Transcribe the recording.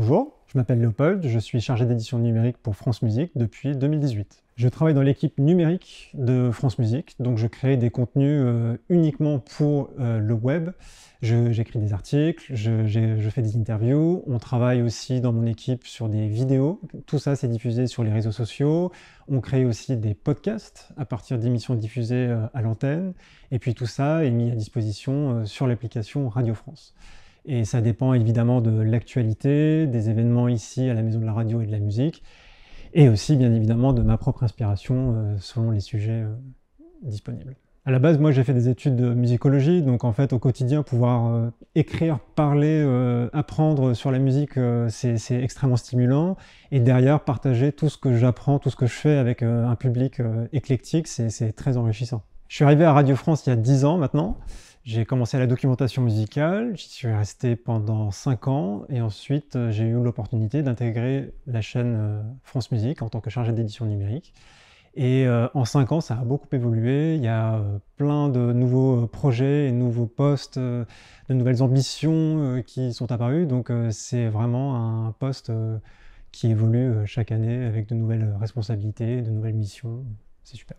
Bonjour, je m'appelle Léopold, je suis chargé d'édition numérique pour France Musique depuis 2018. Je travaille dans l'équipe numérique de France Musique, donc je crée des contenus euh, uniquement pour euh, le web. J'écris des articles, je, fais des interviews, on travaille aussi dans mon équipe sur des vidéos. Tout ça, c'est diffusé sur les réseaux sociaux. On crée aussi des podcasts à partir d'émissions diffusées euh, à l'antenne. Et puis tout ça est mis à disposition sur l'application Radio France. Et ça dépend évidemment de l'actualité, des événements ici à la Maison de la Radio et de la musique, et aussi bien évidemment de ma propre inspiration euh, selon les sujets euh, disponibles. À la base, moi j'ai fait des études de musicologie, donc en fait au quotidien pouvoir euh, écrire, parler, apprendre sur la musique, c'est extrêmement stimulant. Et derrière, partager tout ce que j'apprends, tout ce que je fais avec un public éclectique, c'est très enrichissant. Je suis arrivé à Radio France il y a 10 ans maintenant. J'ai commencé à la documentation musicale, j'y suis resté pendant 5 ans et ensuite euh, j'ai eu l'opportunité d'intégrer la chaîne euh, France Musique en tant que chargé d'édition numérique. Et euh, en 5 ans, ça a beaucoup évolué. Il y a plein de nouveaux projets, de nouveaux postes, de nouvelles ambitions qui sont apparues. Donc c'est vraiment un poste qui évolue chaque année avec de nouvelles responsabilités, de nouvelles missions. C'est super.